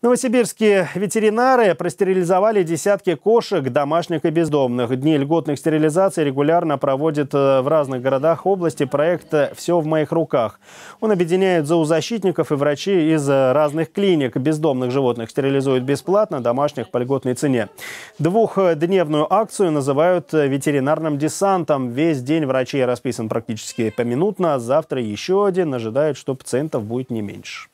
Новосибирские ветеринары простерилизовали десятки кошек, домашних и бездомных. Дни льготных стерилизаций регулярно проводит э, в разных городах области проект «Все в моих руках». Он объединяет зоозащитников и врачи из э, разных клиник. Бездомных животных стерилизуют бесплатно, домашних по льготной цене. Двухдневную акцию называют э, ветеринарным десантом. Весь день врачей расписан практически поминутно. Завтра еще один. Ожидают, что пациентов будет не меньше.